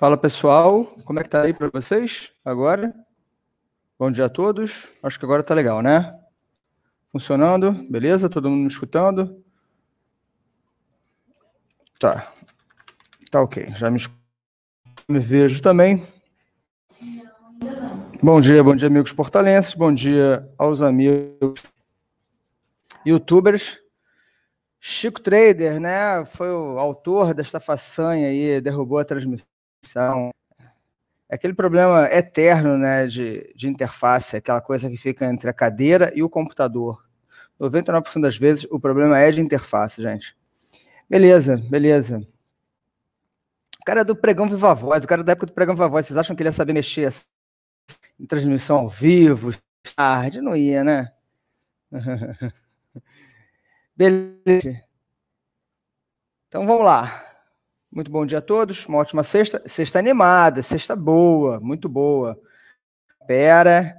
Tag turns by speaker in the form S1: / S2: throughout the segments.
S1: Fala pessoal, como é que tá aí para vocês agora? Bom dia a todos. Acho que agora tá legal, né? Funcionando, beleza? Todo mundo me escutando? Tá. Tá ok. Já me, me vejo também. Bom dia, bom dia, amigos portalenses. Bom dia aos amigos youtubers. Chico Trader, né? Foi o autor desta façanha aí, derrubou a transmissão são aquele problema eterno né, de, de interface, aquela coisa que fica entre a cadeira e o computador. 99% das vezes o problema é de interface, gente. Beleza, beleza. O cara é do pregão Viva Voz, o cara é da época do pregão Viva Voz, vocês acham que ele ia saber mexer assim, em transmissão ao vivo, tarde? Não ia, né? Beleza. Então vamos lá. Muito bom dia a todos. Uma ótima sexta. Sexta animada, sexta boa, muito boa. Pera,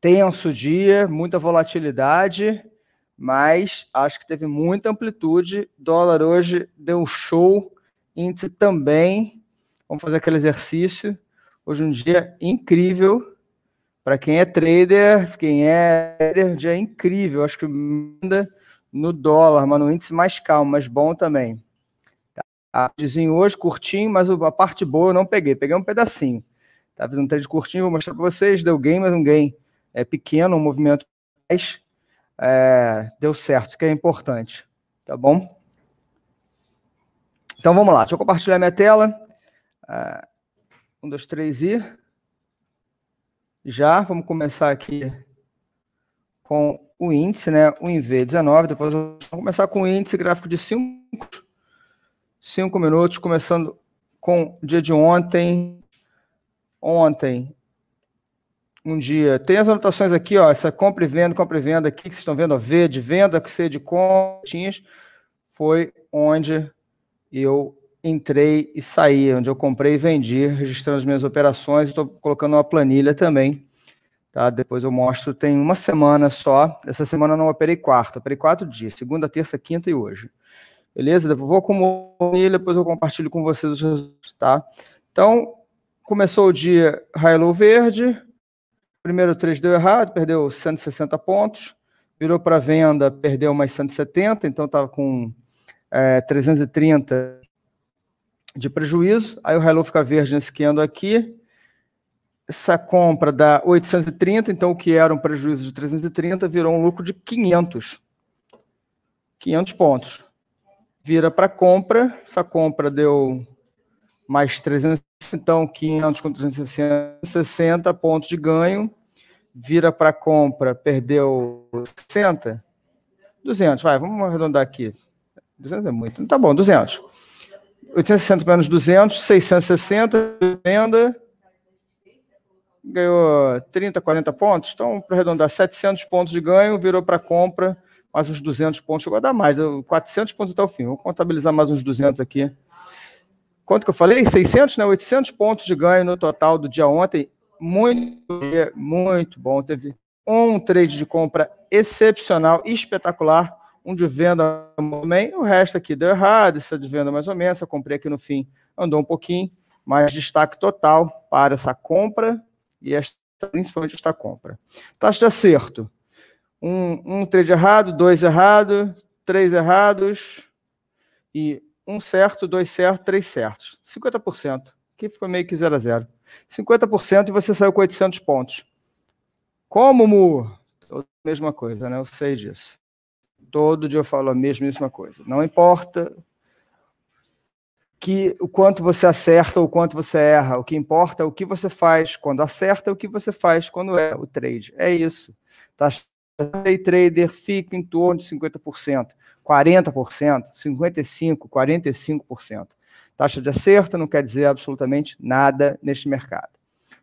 S1: tenso dia, muita volatilidade, mas acho que teve muita amplitude. Dólar hoje deu um show, índice também. Vamos fazer aquele exercício. Hoje é um dia incrível. Para quem é trader, quem é trader, dia incrível. Acho que manda no dólar, mas no índice mais calmo, mas bom também a hoje, curtinho, mas a parte boa eu não peguei, peguei um pedacinho. Tá, fiz um trade curtinho, vou mostrar para vocês, deu game, mas um game é, pequeno, um movimento mais, é, deu certo, que é importante, tá bom? Então vamos lá, deixa eu compartilhar minha tela. É, um, dois, três e. Já, vamos começar aqui com o índice, né? O INV19. Depois vamos começar com o índice gráfico de 5 Cinco minutos, começando com o dia de ontem. Ontem, um dia. Tem as anotações aqui, ó, essa compra e venda, compra e venda aqui que vocês estão vendo, ó, V de venda, C de contas foi onde eu entrei e saí, onde eu comprei e vendi, registrando as minhas operações, estou colocando uma planilha também, tá? Depois eu mostro, tem uma semana só, essa semana eu não operei quarta, operei quatro dias, segunda, terça, quinta e hoje. Beleza? Eu vou acumular e depois eu compartilho com vocês os resultados, tá? Então, começou o dia high-low verde. Primeiro 3 deu errado, perdeu 160 pontos. Virou para venda, perdeu mais 170, então estava com é, 330 de prejuízo. Aí o high-low fica verde nesse candle aqui. Essa compra dá 830, então o que era um prejuízo de 330 virou um lucro de 500. 500 pontos vira para compra, essa compra deu mais 300, então 500 com 360 pontos de ganho, vira para compra, perdeu 60, 200, vai, vamos arredondar aqui. 200 é muito, tá bom, 200. 860 menos 200, 660, venda, ganhou 30, 40 pontos, então para arredondar 700 pontos de ganho, virou para compra, mais uns 200 pontos, chegou a dar mais, 400 né? pontos até o fim. Vou contabilizar mais uns 200 aqui. Quanto que eu falei? 600, né? 800 pontos de ganho no total do dia ontem. Muito, muito bom. Teve um trade de compra excepcional, espetacular. Um de venda também. O resto aqui deu errado, essa de venda mais ou menos. Eu comprei aqui no fim, andou um pouquinho. Mas destaque total para essa compra e esta, principalmente esta compra. Taxa de acerto um, um trade errado, dois errado, três errados e um certo, dois certos, três certos. 50%, que foi meio que zero a zero. 50% e você saiu com 800 pontos. Como, Mu? Mesma coisa, né? Eu sei disso. Todo dia eu falo a mesma coisa. Não importa que o quanto você acerta ou o quanto você erra. O que importa é o que você faz quando acerta, é o que você faz quando é o trade. É isso. Tá day trader fica em torno de 50%, 40%, 55%, 45%. Taxa de acerto não quer dizer absolutamente nada neste mercado.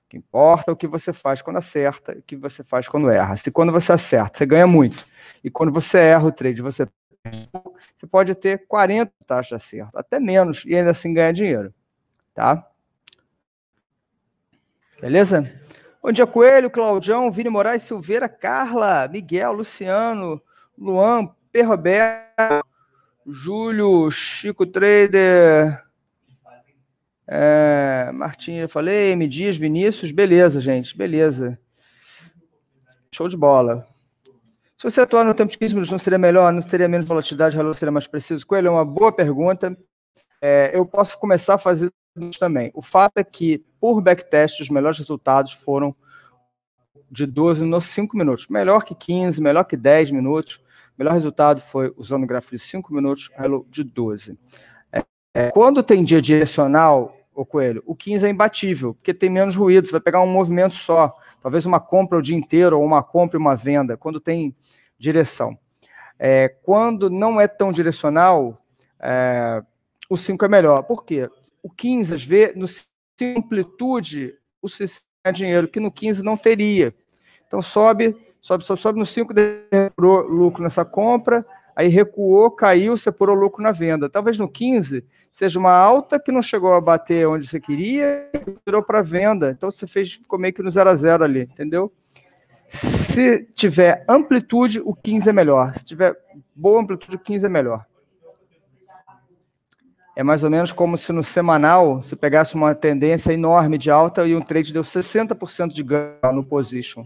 S1: O que importa é o que você faz quando acerta e o que você faz quando erra. Se quando você acerta, você ganha muito. E quando você erra o trade, você você pode ter 40 taxas de acerto, até menos, e ainda assim ganhar dinheiro. Tá? Beleza? Bom dia, Coelho, Claudião, Vini Moraes, Silveira, Carla, Miguel, Luciano, Luan, P. Roberto, Júlio, Chico Trader, é, Martim, já falei, M. Dias, Vinícius, beleza, gente, beleza. Show de bola. Se você atuar no tempo de 15 minutos, não seria melhor? Não seria menos volatilidade? O relógio seria mais preciso? Coelho, é uma boa pergunta. É, eu posso começar a fazer também. O fato é que, por backtest, os melhores resultados foram de 12 nos 5 minutos. Melhor que 15, melhor que 10 minutos. Melhor resultado foi usando o gráfico de 5 minutos, Hello de 12. É, quando tem dia direcional, o coelho, o 15 é imbatível, porque tem menos ruído, vai pegar um movimento só. Talvez uma compra o dia inteiro, ou uma compra e uma venda, quando tem direção. É, quando não é tão direcional, é, o 5 é melhor. Por quê? o 15, às vezes, no amplitude o suficiente de dinheiro, que no 15 não teria. Então sobe, sobe, sobe, sobe no 5, depurou lucro nessa compra, aí recuou, caiu, separou lucro na venda. Talvez no 15 seja uma alta que não chegou a bater onde você queria, virou para venda. Então você fez, ficou meio que no 0 a 0 ali, entendeu? Se tiver amplitude, o 15 é melhor. Se tiver boa amplitude, o 15 é melhor. É mais ou menos como se no semanal se pegasse uma tendência enorme de alta e um trade deu 60% de ganho no position.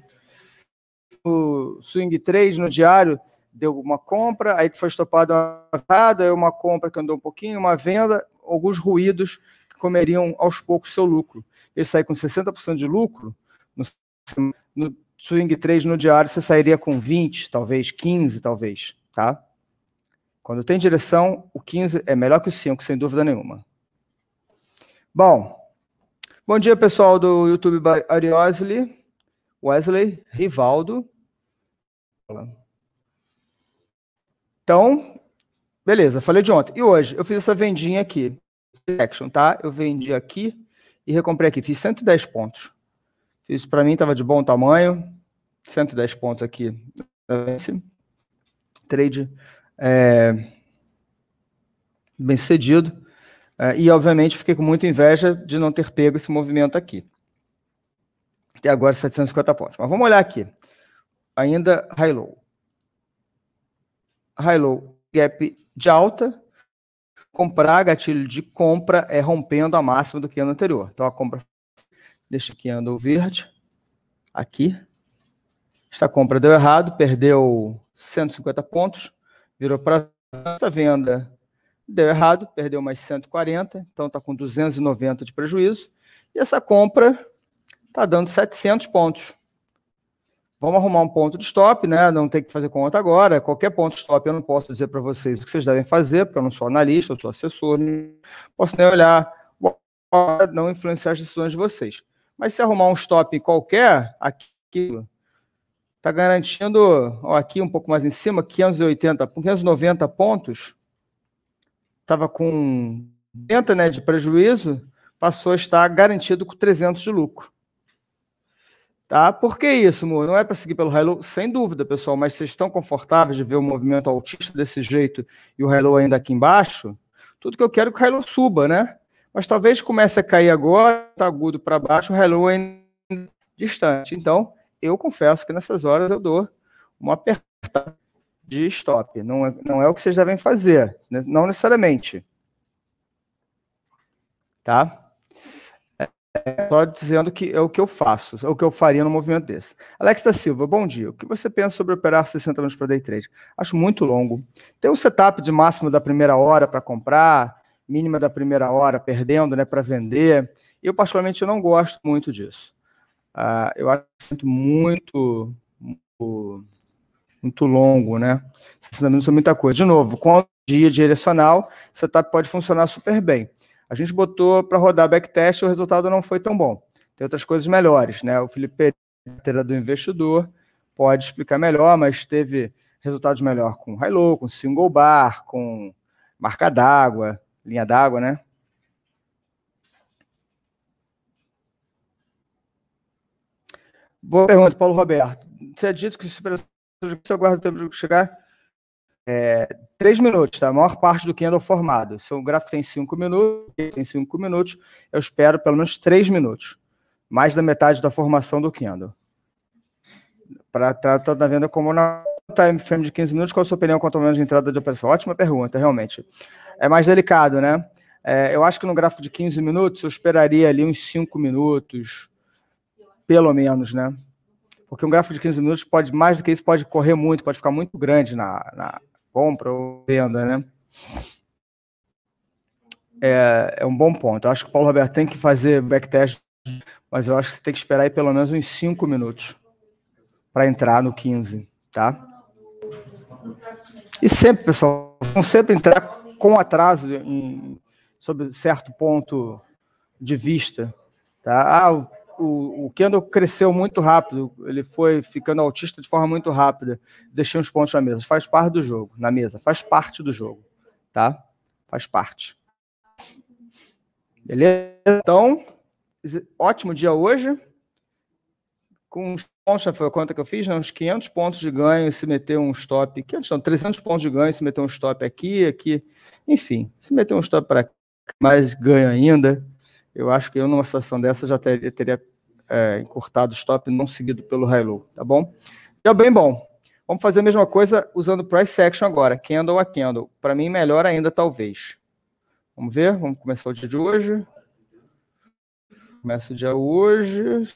S1: O swing trade no diário deu uma compra, aí foi estopado uma venda, aí uma compra que andou um pouquinho, uma venda, alguns ruídos que comeriam aos poucos seu lucro. Ele sairia com 60% de lucro, no, no swing trade no diário você sairia com 20, talvez 15, talvez, tá? Quando tem direção, o 15 é melhor que o 5, sem dúvida nenhuma. Bom, bom dia pessoal do YouTube Ariosli, Wesley, Rivaldo. Então, beleza, falei de ontem. E hoje, eu fiz essa vendinha aqui. Action, tá? Eu vendi aqui e recomprei aqui. Fiz 110 pontos. Fiz para mim, estava de bom tamanho. 110 pontos aqui. Trade é, bem sucedido. É, e, obviamente, fiquei com muita inveja de não ter pego esse movimento aqui. Até agora, 750 pontos. Mas vamos olhar aqui. Ainda high-low. High-low, gap de alta. Comprar, gatilho de compra é rompendo a máxima do que ano anterior. Então, a compra, deixa aqui ando verde. Aqui. Esta compra deu errado, perdeu 150 pontos virou para a venda, deu errado, perdeu mais 140, então está com 290 de prejuízo. E essa compra está dando 700 pontos. Vamos arrumar um ponto de stop, né? Não tem que fazer conta agora. Qualquer ponto de stop eu não posso dizer para vocês o que vocês devem fazer, porque eu não sou analista, eu sou assessor, não né? posso nem olhar, não influenciar as decisões de vocês. Mas se arrumar um stop qualquer, aquilo Está garantindo, ó, aqui um pouco mais em cima, 580, 590 pontos. Estava com 80 né, de prejuízo, passou a estar garantido com 300 de lucro. Tá? Por que isso, Mu? Não é para seguir pelo high Sem dúvida, pessoal, mas vocês estão confortáveis de ver o movimento autista desse jeito e o high ainda aqui embaixo? Tudo que eu quero é que o high suba, né? Mas talvez comece a cair agora, tá agudo para baixo, o high ainda é distante. Então, eu confesso que nessas horas eu dou uma apertada de stop. Não é, não é o que vocês devem fazer, né? não necessariamente. Tá? É, é, só dizendo que é o que eu faço, é o que eu faria no movimento desse. Alex da Silva, bom dia. O que você pensa sobre operar 60 minutos para day trade? Acho muito longo. Tem um setup de máximo da primeira hora para comprar, mínima da primeira hora perdendo, né, para vender. Eu particularmente eu não gosto muito disso. Ah, eu acho é muito, muito, muito longo, né? 60 minutos é muita coisa. De novo, com a dia direcional, setup pode funcionar super bem. A gente botou para rodar backtest e o resultado não foi tão bom. Tem outras coisas melhores, né? O Felipe Pereira do investidor pode explicar melhor, mas teve resultados melhor com high low, com single bar, com marca d'água, linha d'água, né? Boa pergunta, Paulo Roberto. Você é dito que se eu guardo o tempo de chegar? É, três minutos, tá? A maior parte do candle formado. Se o gráfico tem cinco minutos, tem cinco minutos, eu espero pelo menos três minutos. Mais da metade da formação do candle. Para tratar tá, da tá venda como na time frame de 15 minutos, qual a sua opinião quanto ao menos de entrada de operação? Ótima pergunta, realmente. É mais delicado, né? É, eu acho que no gráfico de 15 minutos, eu esperaria ali uns 5 minutos, pelo menos, né? Porque um gráfico de 15 minutos pode, mais do que isso, pode correr muito, pode ficar muito grande na, na compra ou venda, né? É, é um bom ponto. Eu acho que o Paulo Roberto tem que fazer backtest, mas eu acho que você tem que esperar aí pelo menos uns 5 minutos para entrar no 15, tá? E sempre, pessoal, vão sempre entrar com atraso em, sobre certo ponto de vista. Tá? Ah, o, o Kendall cresceu muito rápido, ele foi ficando autista de forma muito rápida, deixando os pontos na mesa. Faz parte do jogo, na mesa, faz parte do jogo, tá? Faz parte. Beleza? Então, ótimo dia hoje. Com os pontos, já foi a conta que eu fiz, né? uns 500 pontos de ganho se meter um stop. 500, não, 300 pontos de ganho se meter um stop aqui, aqui. Enfim, se meter um stop para mais ganho ainda, eu acho que eu, numa situação dessa, já teria é, encurtado stop, não seguido pelo high low, tá bom? Já é bem bom. Vamos fazer a mesma coisa usando price action agora, candle a candle. Para mim, melhor ainda, talvez. Vamos ver, vamos começar o dia de hoje. Começa o dia hoje.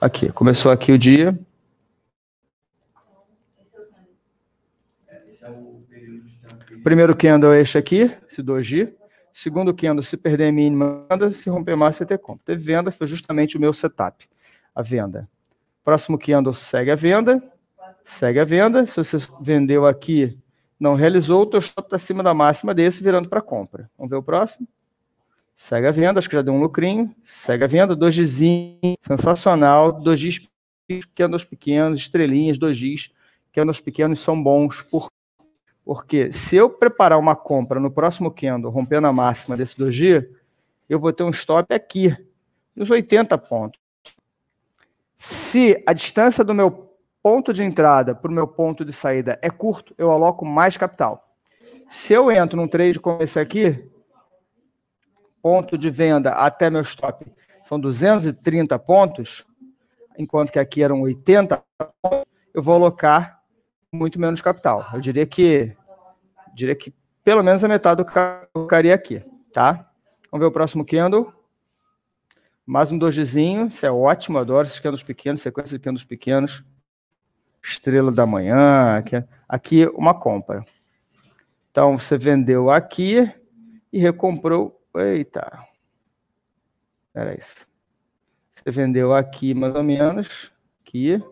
S1: Aqui, começou aqui o dia. Primeiro candle é este aqui, esse 2G. Segundo Kendo, se perder mínima, se romper mais, você compra. Teve venda, foi justamente o meu setup, a venda. Próximo Kendo, segue a venda. Segue a venda. Se você vendeu aqui, não realizou, o teu stop está acima da máxima desse, virando para compra. Vamos ver o próximo? Segue a venda, acho que já deu um lucrinho. Segue a venda, dois dizinho, sensacional. Dois dias pequenos, pequenos, estrelinhas, dois dias. Candles pequenos são bons, por porque se eu preparar uma compra no próximo candle, rompendo a máxima desse dias, eu vou ter um stop aqui, nos 80 pontos. Se a distância do meu ponto de entrada para o meu ponto de saída é curto, eu aloco mais capital. Se eu entro num trade como esse aqui, ponto de venda até meu stop são 230 pontos, enquanto que aqui eram 80 pontos, eu vou alocar muito menos capital. Eu diria que Diria que pelo menos a metade eu colocaria aqui, tá? Vamos ver o próximo candle. Mais um dojizinho, isso é ótimo, adoro esses candles pequenos, sequência de candles pequenos. Estrela da manhã, aqui, é, aqui uma compra. Então você vendeu aqui e recomprou, eita. Era isso. Você vendeu aqui mais ou menos, aqui,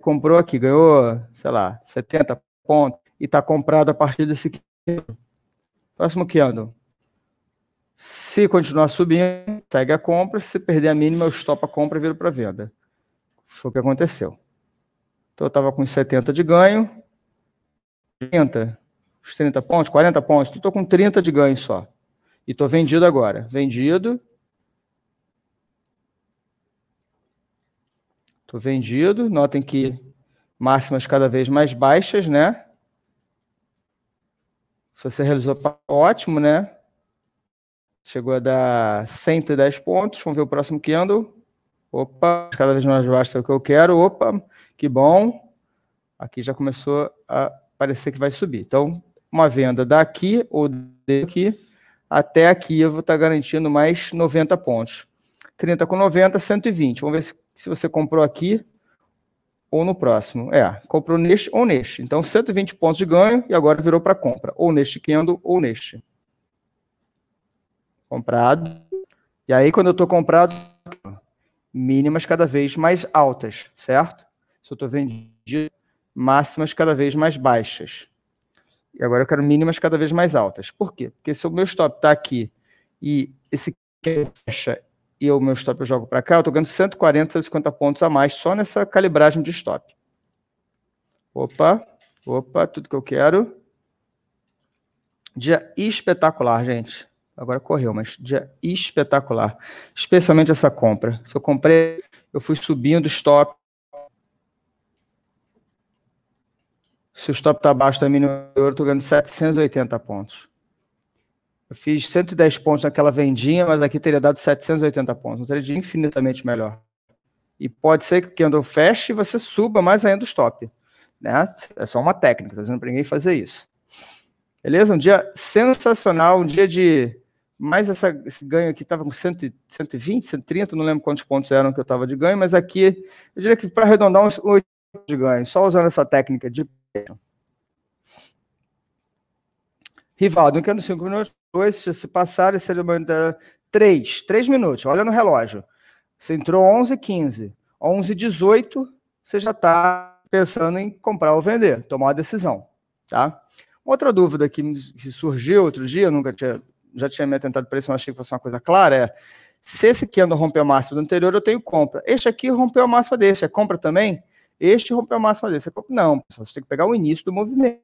S1: comprou aqui, ganhou, sei lá, 70 pontos, e está comprado a partir desse quinto. Próximo candle. Se continuar subindo, segue a compra. Se perder a mínima, eu estopo a compra e viro para venda. Foi o que aconteceu. Então eu estava com 70 de ganho, 30, os 30 pontos, 40 pontos. Estou com 30 de ganho só. E estou vendido agora. Vendido. Estou vendido. Notem que máximas cada vez mais baixas, né? Se você realizou, tá ótimo, né? Chegou a dar 110 pontos. Vamos ver o próximo candle. Opa, cada vez mais baixo é o que eu quero. Opa, que bom. Aqui já começou a parecer que vai subir. Então, uma venda daqui ou daqui até aqui eu vou estar garantindo mais 90 pontos. 30 com 90, 120. Vamos ver se, se você comprou aqui ou no próximo. É, comprou neste ou neste. Então, 120 pontos de ganho e agora virou para compra. Ou neste candle ou neste. Comprado. E aí, quando eu estou comprado, mínimas cada vez mais altas, certo? Se eu estou vendido, máximas cada vez mais baixas. E agora eu quero mínimas cada vez mais altas. Por quê? Porque se o meu stop está aqui e esse fecha e o meu stop eu jogo para cá, eu estou ganhando 140, 150 pontos a mais só nessa calibragem de stop. Opa, opa, tudo que eu quero. Dia espetacular, gente. Agora correu, mas dia espetacular. Especialmente essa compra. Se eu comprei, eu fui subindo stop. Se o stop está abaixo da mínima, eu estou ganhando 780 pontos. Eu fiz 110 pontos naquela vendinha, mas aqui teria dado 780 pontos. Um então, trade infinitamente melhor. E pode ser que o candle feche e você suba mais ainda o stop. Né? É só uma técnica, estou tá dizendo para ninguém fazer isso. Beleza? Um dia sensacional, um dia de. Mais essa, esse ganho aqui estava com 100, 120, 130, não lembro quantos pontos eram que eu estava de ganho, mas aqui, eu diria que para arredondar uns 8 de ganho, só usando essa técnica de. Rivaldo, em 5 minutos, dois, se passarem, seria uma... três, três minutos, olha no relógio. Você entrou 11 15 11 18 você já está pensando em comprar ou vender, tomar uma decisão, tá? Outra dúvida que surgiu outro dia, eu nunca tinha, já tinha me atentado para isso, mas achei que fosse uma coisa clara, é se esse candle rompeu a máxima do anterior, eu tenho compra. Este aqui rompeu a máxima desse, é compra também? Este rompeu a máxima desse, é compra? Não, pessoal, você tem que pegar o início do movimento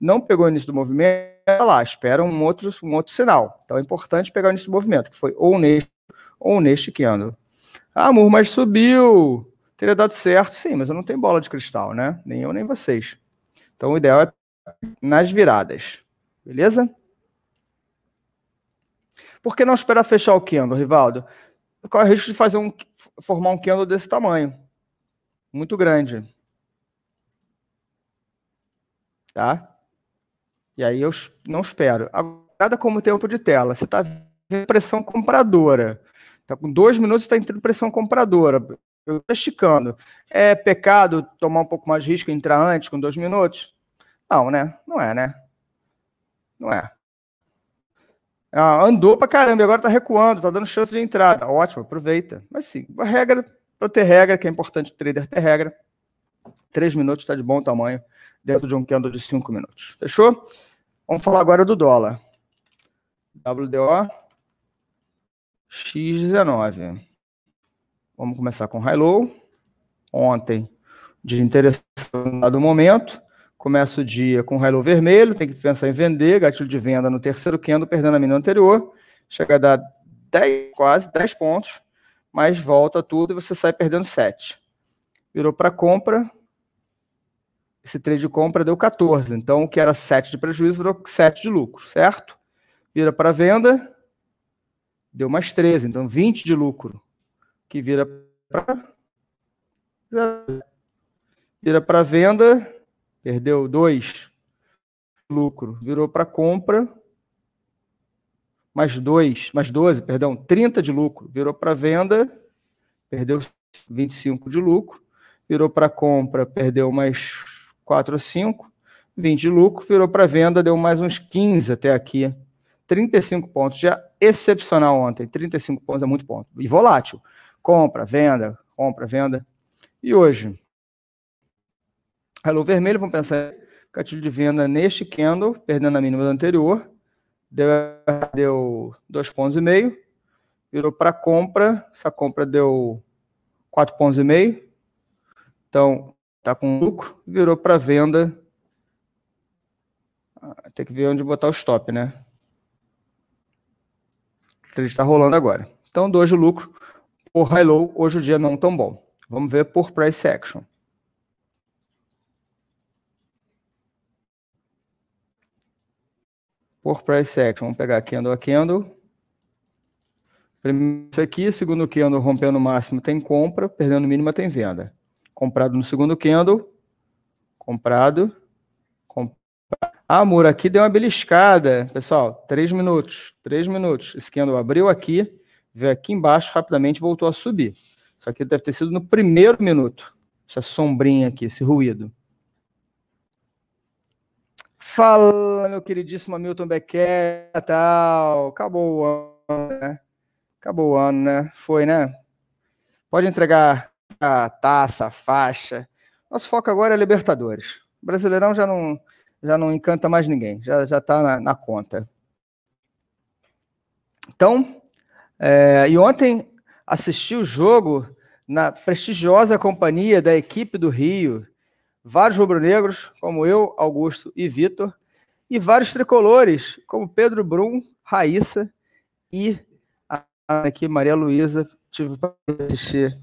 S1: não pegou o início do movimento, tá lá, espera um outro, um outro sinal. Então é importante pegar o início do movimento, que foi ou neste ou neste candle. Ah, Mur, mas subiu. Teria dado certo, sim, mas eu não tenho bola de cristal, né? Nem eu, nem vocês. Então o ideal é nas viradas. Beleza? Por que não esperar fechar o candle, Rivaldo? Qual é o risco de fazer um, formar um candle desse tamanho? Muito grande. Tá? E aí eu não espero. Agora, como tempo de tela, você está vendo pressão compradora. Então, com dois minutos está entrando pressão compradora. Eu estou esticando. É pecado tomar um pouco mais de risco e entrar antes com dois minutos? Não, né? Não é, né? Não é. Ah, andou pra caramba, agora tá recuando, tá dando chance de entrada. Ótimo, aproveita. Mas sim, regra, para ter regra, que é importante o trader ter regra. Três minutos está de bom tamanho dentro de um candle de cinco minutos. Fechou? Vamos falar agora do dólar. WDO X19. Vamos começar com High Low. Ontem, de interessante do momento. Começa o dia com High Low vermelho, tem que pensar em vender, gatilho de venda no terceiro candle, perdendo a mina anterior. Chega a dar 10, quase 10 pontos, mas volta tudo e você sai perdendo 7 virou para compra. Esse trade de compra deu 14. Então, o que era 7 de prejuízo virou 7 de lucro, certo? Vira para venda, deu mais 13. Então, 20 de lucro, que vira para. Vira para venda, perdeu 2. Lucro, virou para compra, mais 2, mais 12, perdão, 30 de lucro, virou para venda, perdeu 25 de lucro, virou para compra, perdeu mais 4 ou 5, 20 de lucro, virou para venda, deu mais uns 15 até aqui. 35 pontos, já excepcional ontem. 35 pontos é muito ponto. E volátil. Compra, venda, compra, venda. E hoje? Hello vermelho, vamos pensar Catilho de venda neste candle, perdendo a mínima do anterior. Deu, deu 2,5 pontos, e meio, virou para compra. Essa compra deu 4,5 pontos. E meio, então, está com lucro, virou para venda. Ah, tem que ver onde botar o stop, né? Ele está rolando agora. Então, dois de lucro. Por high low, hoje o dia não tão bom. Vamos ver por price action. Por price action, vamos pegar candle a candle. Primeiro isso aqui, segundo candle rompendo o máximo tem compra, perdendo o mínimo tem venda comprado no segundo candle, comprado, comprado. Ah, aqui deu uma beliscada. Pessoal, três minutos, três minutos. Esse candle abriu aqui, veio aqui embaixo rapidamente voltou a subir. Isso aqui deve ter sido no primeiro minuto. Essa sombrinha aqui, esse ruído. Fala, meu queridíssimo Hamilton Becker, tal. Acabou o ano, né? Acabou o ano, né? Foi, né? Pode entregar a taça, faixa. Nosso foco agora é Libertadores. O Brasileirão já não, já não encanta mais ninguém, já está na, na, conta. Então, é, e ontem assisti o jogo na prestigiosa companhia da equipe do Rio. Vários rubro-negros, como eu, Augusto e Vitor, e vários tricolores, como Pedro Brum, Raíssa e a aqui Maria Luísa, tive para assistir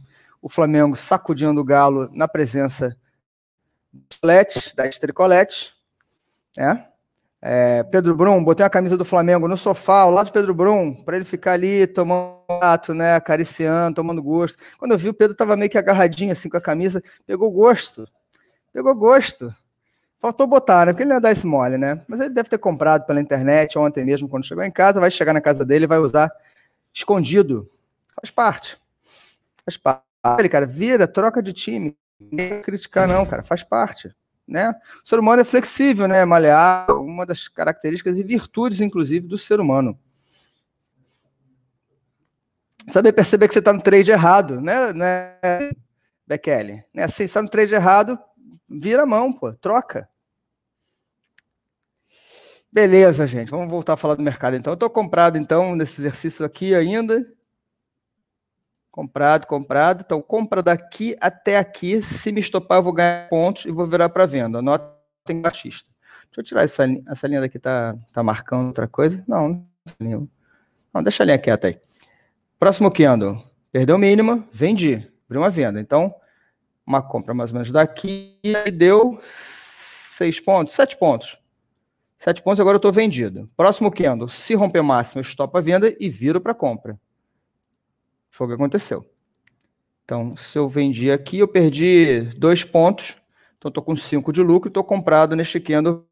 S1: o Flamengo sacudindo o Galo na presença da Estricolete, né? É, Pedro Brum, botei a camisa do Flamengo no sofá, ao lado do Pedro Brum, para ele ficar ali tomando gato, né, acariciando, tomando gosto. Quando eu vi, o Pedro estava meio que agarradinho assim com a camisa, pegou gosto, pegou gosto. Faltou botar, né, porque ele não ia dar esse mole, né? Mas ele deve ter comprado pela internet ontem mesmo, quando chegou em casa, vai chegar na casa dele vai usar escondido. Faz parte, faz parte. Ah, ele, cara, vira, troca de time. Ninguém vai criticar, não, cara, faz parte. Né? O ser humano é flexível, né? Maleável, uma das características e virtudes, inclusive, do ser humano. Saber perceber que você está no trade errado, né, né Bekele? Né? Se assim, está no trade errado, vira a mão, pô, troca. Beleza, gente. Vamos voltar a falar do mercado então. Eu estou comprado então nesse exercício aqui ainda. Comprado, comprado. Então, compra daqui até aqui. Se me estopar, eu vou ganhar pontos e vou virar para venda. Anota tem baixista. Deixa eu tirar essa, essa linha daqui, tá, tá marcando outra coisa? Não, não, não deixa a linha quieta aí. Próximo candle. Perdeu mínima, vendi. Abriu uma venda. Então, uma compra mais ou menos daqui e deu seis pontos, sete pontos. Sete pontos, agora eu estou vendido. Próximo candle. Se romper máximo, eu estopo a venda e viro para compra. Foi o que aconteceu. Então, se eu vendi aqui, eu perdi dois pontos. Então, estou com cinco de lucro e estou comprado neste candle.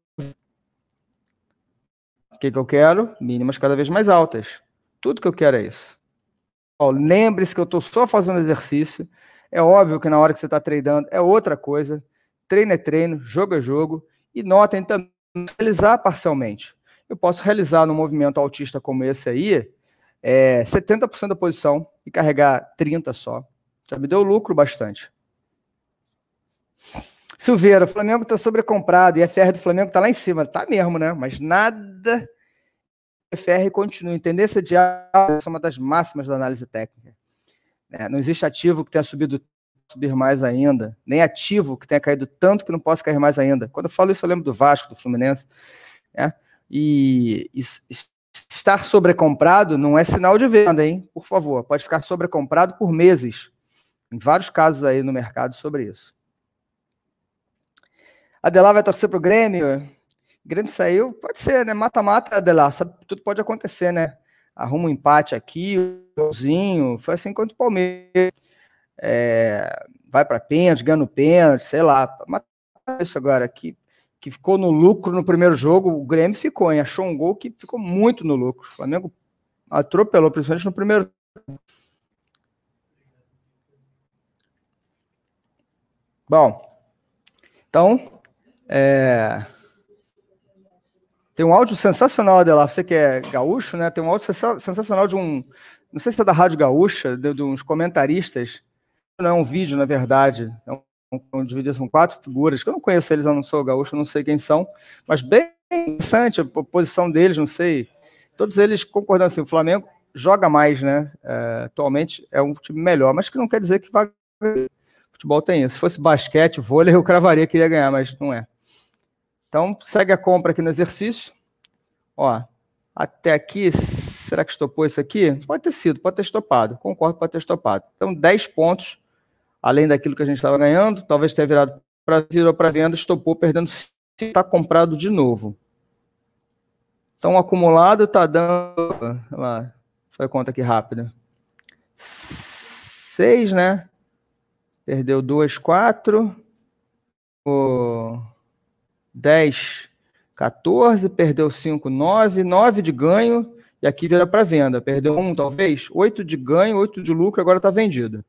S1: O que, que eu quero? Mínimas cada vez mais altas. Tudo que eu quero é isso. Lembre-se que eu estou só fazendo exercício. É óbvio que na hora que você está treinando é outra coisa. Treino é treino, jogo é jogo. E notem também realizar parcialmente. Eu posso realizar num movimento autista como esse aí é, 70% da posição, e carregar 30 só. Já me deu lucro bastante. Silveira, o Flamengo está sobrecomprado e a FR do Flamengo está lá em cima. Tá mesmo, né? Mas nada FR continua. Em tendência de alta, é uma das máximas da análise técnica. É, não existe ativo que tenha subido subir mais ainda, nem ativo que tenha caído tanto que não possa cair mais ainda. Quando eu falo isso, eu lembro do Vasco, do Fluminense. Né? E isso, isso Estar sobrecomprado não é sinal de venda, hein? Por favor, pode ficar sobrecomprado por meses. Em vários casos aí no mercado sobre isso. Adelar vai torcer pro Grêmio. O Grêmio saiu, pode ser, né? Mata-mata, Adelar. Sabe, tudo pode acontecer, né? Arruma um empate aqui, um golzinho. Foi assim quanto o Palmeiras. É, vai para pênalti, ganha no pênalti, sei lá. mata é isso agora aqui que ficou no lucro no primeiro jogo, o Grêmio ficou, hein? Achou um gol que ficou muito no lucro. O Flamengo atropelou, principalmente no primeiro Bom, então, é... tem um áudio sensacional, lá você que é gaúcho, né? Tem um áudio sensacional de um, não sei se é da Rádio Gaúcha, de, de uns comentaristas, não é um vídeo, na verdade, é um estão então, são quatro figuras, que eu não conheço eles, eu não sou gaúcho, não sei quem são, mas bem interessante a posição deles, não sei. Todos eles concordando assim, o Flamengo joga mais, né? É, atualmente é um time melhor, mas que não quer dizer que vai. Futebol tem isso. Se fosse basquete, vôlei, eu cravaria que ia ganhar, mas não é. Então, segue a compra aqui no exercício. Ó, até aqui, será que estopou isso aqui? Pode ter sido, pode ter estopado. Concordo, pode ter estopado. Então, 10 pontos além daquilo que a gente estava ganhando, talvez tenha virado para virou para venda, estopou, perdendo, está comprado de novo. Então, acumulado está dando, lá, foi a conta aqui rápida, 6, né? Perdeu 2, 4, 10, 14, perdeu 5, 9, 9 de ganho, e aqui vira para venda. Perdeu um, talvez, 8 de ganho, 8 de lucro, agora está vendido.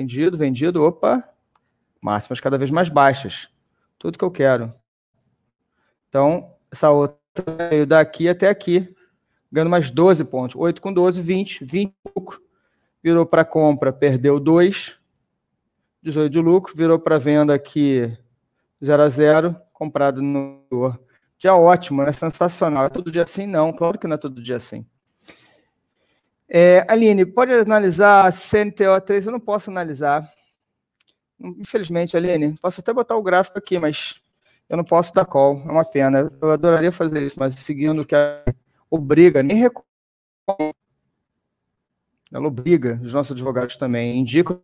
S1: Vendido, vendido, opa. Máximas cada vez mais baixas. Tudo que eu quero. Então, essa outra veio daqui até aqui, ganhando mais 12 pontos. 8 com 12, 20, 20 pouco. Virou para compra, perdeu 2. 18 de lucro, virou para venda aqui 0 a 0, comprado no dia ótimo, é sensacional. É todo dia assim? Não, claro que não é todo dia assim. É, Aline, pode analisar a CNTO3? Eu não posso analisar. Infelizmente, Aline, posso até botar o gráfico aqui, mas eu não posso dar call. É uma pena. Eu adoraria fazer isso, mas seguindo o que a obriga, nem recomendo. Ela obriga os nossos advogados também. Indica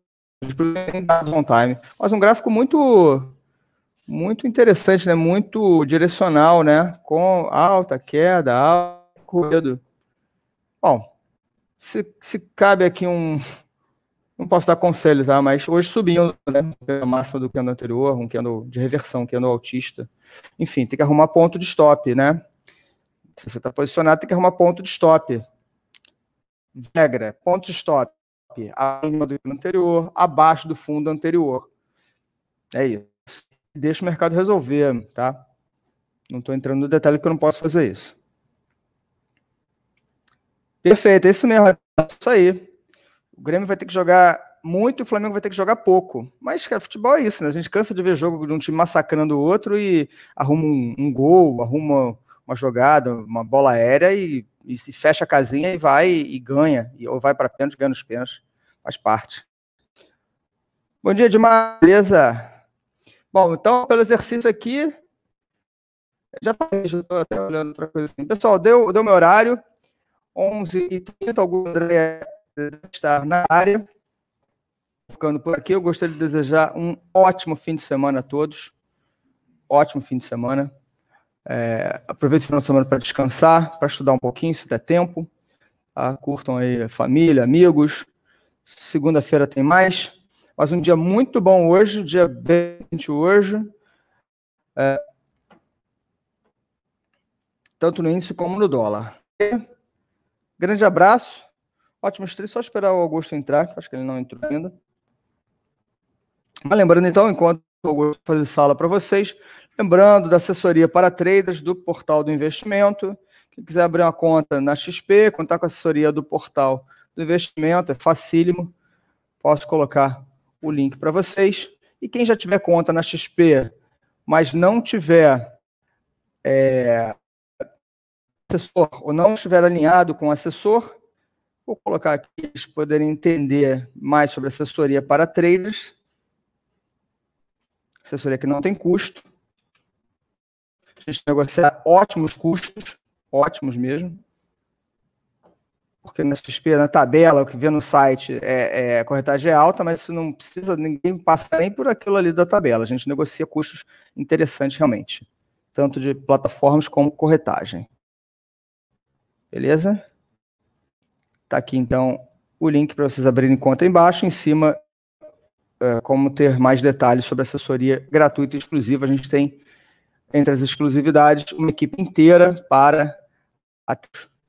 S1: dados on time. Mas um gráfico muito muito interessante, né? Muito direcional, né? Com alta, queda, alto, corrido. Bom, se, se cabe aqui um. Não posso dar conselhos, tá? mas hoje subindo, né? A máxima do candle anterior, um candle de reversão, um candle autista. Enfim, tem que arrumar ponto de stop, né? Se você está posicionado, tem que arrumar ponto de stop. Regra, ponto de stop. Acima do ano anterior, abaixo do fundo anterior. É isso. Deixa o mercado resolver, tá? Não estou entrando no detalhe porque eu não posso fazer isso. Perfeito, é isso mesmo. É isso aí. O Grêmio vai ter que jogar muito e o Flamengo vai ter que jogar pouco. Mas, cara, futebol é isso, né? A gente cansa de ver jogo de um time massacrando o outro e arruma um, um gol, arruma uma jogada, uma bola aérea e, e, se fecha a casinha e vai e ganha. E, ou vai para pênalti, ganha os pênaltis. Faz parte. Bom dia, Edmar. Beleza? Bom, então, pelo exercício aqui. Já falei, já estou até olhando outra coisa assim. Pessoal, deu, deu meu horário. 11 e 30 algum André estar na área. Ficando por aqui, eu gostaria de desejar um ótimo fim de semana a todos. Ótimo fim de semana. É, aproveite o final de semana para descansar, para estudar um pouquinho, se der tempo. Tá? Curtam aí família, amigos. Segunda-feira tem mais. Mas um dia muito bom hoje, dia 20 hoje. É, tanto no índice como no dólar. Grande abraço. Ótimo três. Só esperar o Augusto entrar, que acho que ele não entrou ainda. Mas lembrando, então, enquanto o Augusto fazer sala para vocês, lembrando da assessoria para traders do Portal do Investimento. Quem quiser abrir uma conta na XP, contar com a assessoria do Portal do Investimento, é facílimo. Posso colocar o link para vocês. E quem já tiver conta na XP, mas não tiver é, assessor ou não estiver alinhado com o assessor, vou colocar aqui eles poderem entender mais sobre assessoria para traders, assessoria que não tem custo. A gente negocia ótimos custos, ótimos mesmo. Porque na XP, na tabela, o que vê no site é, é corretagem é alta, mas isso não precisa ninguém passar nem por aquilo ali da tabela. A gente negocia custos interessantes realmente, tanto de plataformas como corretagem. Beleza? Tá aqui então o link para vocês abrirem conta embaixo, em cima é, como ter mais detalhes sobre assessoria gratuita e exclusiva. A gente tem entre as exclusividades uma equipe inteira para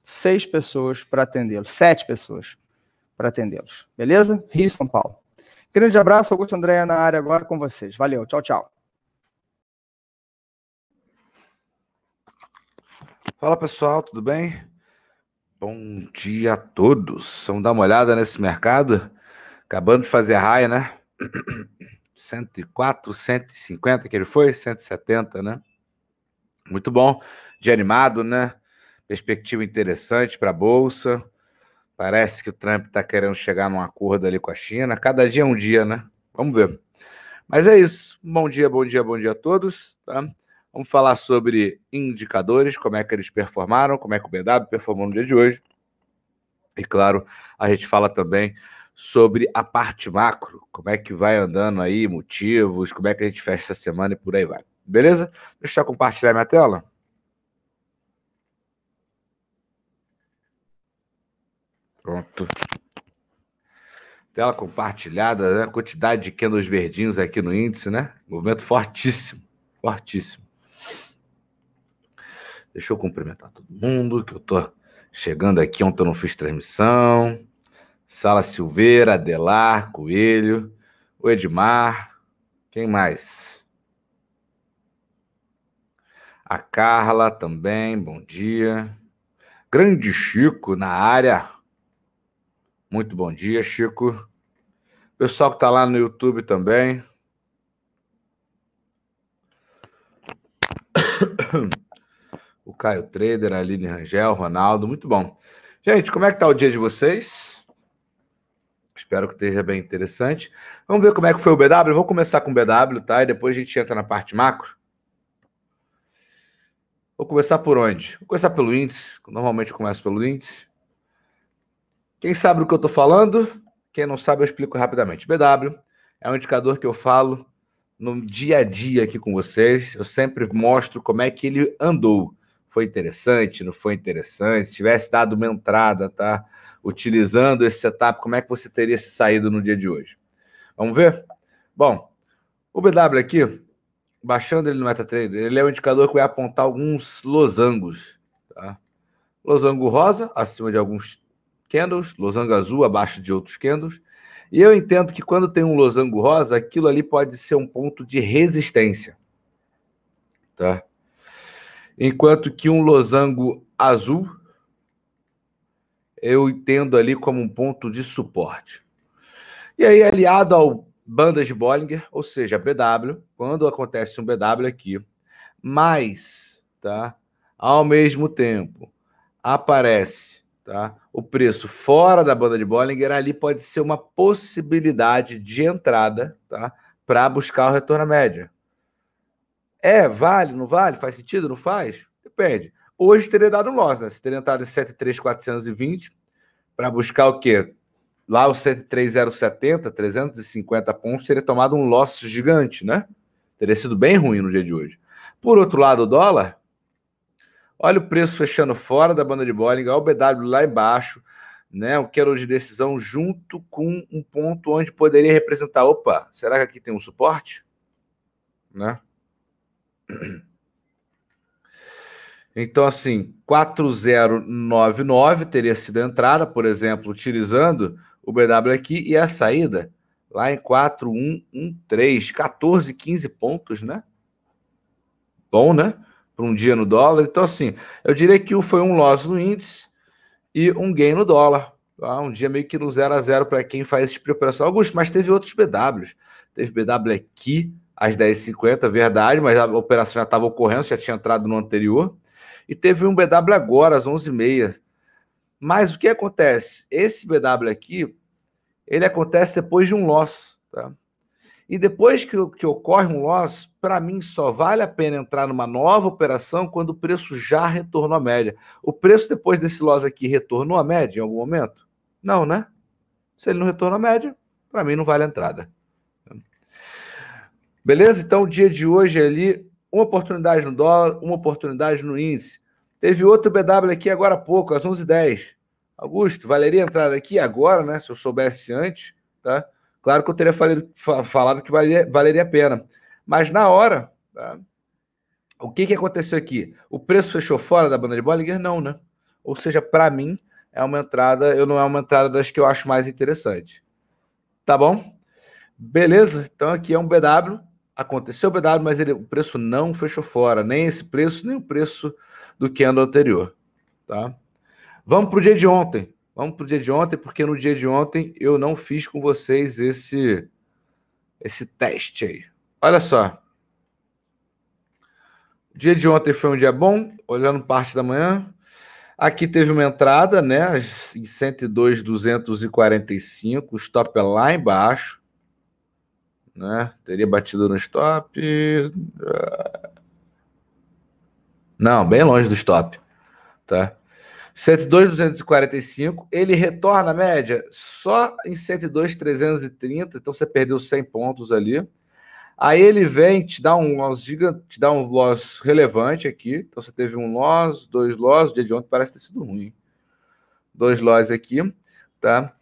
S1: seis pessoas para atendê-los, sete pessoas para atendê-los. Beleza? Rio São Paulo. Grande abraço, Augusto André na área agora com vocês. Valeu, tchau, tchau. Fala pessoal, tudo bem?
S2: Bom dia a todos. Vamos dar uma olhada nesse mercado. Acabando de fazer raia, né? 104, 150 que ele foi, 170, né? Muito bom, de animado, né? Perspectiva interessante para a bolsa. Parece que o Trump está querendo chegar num acordo ali com a China. Cada dia é um dia, né? Vamos ver. Mas é isso. Bom dia, bom dia, bom dia a todos. Tá? Vamos falar sobre indicadores, como é que eles performaram, como é que o BW performou no dia de hoje. E claro, a gente fala também sobre a parte macro, como é que vai andando aí, motivos, como é que a gente fecha essa semana e por aí vai. Beleza? Deixa eu compartilhar minha tela. Pronto. Tela compartilhada, né? Quantidade de candles verdinhos aqui no índice, né? Movimento fortíssimo, fortíssimo. Deixa eu cumprimentar todo mundo, que eu tô chegando aqui, ontem eu não fiz transmissão. Sala Silveira, Adelar, Coelho, o Edmar, quem mais? A Carla também, bom dia. Grande Chico na área. Muito bom dia, Chico. Pessoal que está lá no YouTube também. Caio Trader, Aline Rangel, Ronaldo, muito bom. Gente, como é que tá o dia de vocês? Espero que esteja bem interessante. Vamos ver como é que foi o BW? Vou começar com o BW, tá? E depois a gente entra na parte macro. Vou começar por onde? Vou começar pelo índice. Normalmente eu começo pelo índice. Quem sabe o que eu estou falando? Quem não sabe, eu explico rapidamente. BW é um indicador que eu falo no dia a dia aqui com vocês. Eu sempre mostro como é que ele andou foi interessante, não foi interessante, se tivesse dado uma entrada, tá? Utilizando esse setup, como é que você teria se saído no dia de hoje? Vamos ver? Bom, o BW aqui, baixando ele no MetaTrader, ele é um indicador que vai apontar alguns losangos, tá? Losango rosa, acima de alguns candles, losango azul, abaixo de outros candles, e eu entendo que quando tem um losango rosa, aquilo ali pode ser um ponto de resistência. Tá? enquanto que um losango azul eu entendo ali como um ponto de suporte. E aí, aliado ao bandas de Bollinger, ou seja, BW, quando acontece um BW aqui, mas, tá? Ao mesmo tempo, aparece, tá? O preço fora da banda de Bollinger ali pode ser uma possibilidade de entrada, tá? Para buscar o retorno à média. É, vale, não vale? Faz sentido, não faz? Depende. Hoje teria dado loss, né? Se teria entrado em 73,420 para buscar o quê? Lá o 73,070, 350 pontos, teria tomado um loss gigante, né? Teria sido bem ruim no dia de hoje. Por outro lado, o dólar, olha o preço fechando fora da banda de Bollinger, olha o BW lá embaixo, né? O que era de decisão junto com um ponto onde poderia representar, opa, será que aqui tem um suporte? Né? Então, assim, 4099 teria sido a entrada, por exemplo, utilizando o BW aqui, e a saída lá em 4113, 14, 15 pontos, né? Bom, né? Para um dia no dólar. Então, assim, eu diria que foi um loss no índice e um gain no dólar. Tá? Um dia meio que no 0 a 0 para quem faz esse tipo de operação. Augusto, mas teve outros BWs. Teve BW aqui, às 10h50, verdade, mas a operação já estava ocorrendo, já tinha entrado no anterior. E teve um BW agora, às 11h30. Mas o que acontece? Esse BW aqui, ele acontece depois de um loss, tá? E depois que, que ocorre um loss, para mim só vale a pena entrar numa nova operação quando o preço já retornou à média. O preço depois desse loss aqui retornou à média em algum momento? Não, né? Se ele não retorna à média, para mim não vale a entrada. Beleza? Então, o dia de hoje ali, uma oportunidade no dólar, uma oportunidade no índice. Teve outro BW aqui agora há pouco, às 11h10. Augusto, valeria entrar aqui agora, né? Se eu soubesse antes, tá? Claro que eu teria falido, falado que valeria, valeria a pena. Mas na hora, tá? o que, que aconteceu aqui? O preço fechou fora da banda de Bollinger? Não, né? Ou seja, para mim, é uma entrada, eu não é uma entrada das que eu acho mais interessante. Tá bom? Beleza? Então aqui é um BW aconteceu o BW, mas ele, o preço não fechou fora, nem esse preço, nem o preço do ano anterior, tá? Vamos para o dia de ontem. Vamos para o dia de ontem, porque no dia de ontem eu não fiz com vocês esse, esse teste aí. Olha só. O dia de ontem foi um dia bom, olhando parte da manhã. Aqui teve uma entrada, né? Em 102,245. O stop é lá embaixo né? Teria batido no stop. Não, bem longe do stop, tá? 102,245. Ele retorna a média só em 102,330. Então você perdeu 100 pontos ali. Aí ele vem te dá um loss gigante, te dá um loss relevante aqui. Então você teve um loss, dois loss. O dia de ontem parece ter sido ruim. Dois loss aqui, tá?